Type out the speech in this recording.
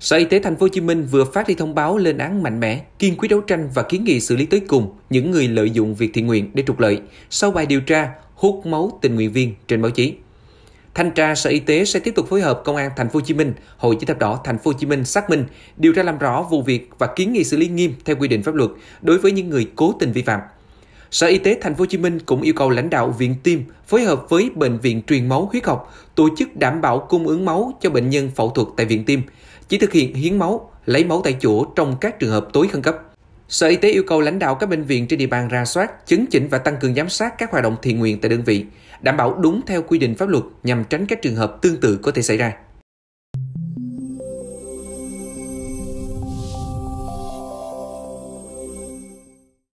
Sở Y tế Thành phố Hồ Chí Minh vừa phát đi thông báo lên án mạnh mẽ, kiên quyết đấu tranh và kiến nghị xử lý tới cùng những người lợi dụng việc thiện nguyện để trục lợi sau bài điều tra hút máu tình nguyện viên trên báo chí. Thanh tra Sở Y tế sẽ tiếp tục phối hợp Công an Thành phố Hồ Chí Minh, Hội Chữ thập đỏ Thành phố Hồ Chí Minh xác minh, điều tra làm rõ vụ việc và kiến nghị xử lý nghiêm theo quy định pháp luật đối với những người cố tình vi phạm. Sở Y tế Thành phố Hồ Chí Minh cũng yêu cầu lãnh đạo Viện Tim phối hợp với Bệnh viện Truyền máu huyết học tổ chức đảm bảo cung ứng máu cho bệnh nhân phẫu thuật tại Viện Tim, chỉ thực hiện hiến máu, lấy máu tại chỗ trong các trường hợp tối khẩn cấp. Sở Y tế yêu cầu lãnh đạo các bệnh viện trên địa bàn ra soát, chứng chỉnh và tăng cường giám sát các hoạt động thiện nguyện tại đơn vị, đảm bảo đúng theo quy định pháp luật nhằm tránh các trường hợp tương tự có thể xảy ra.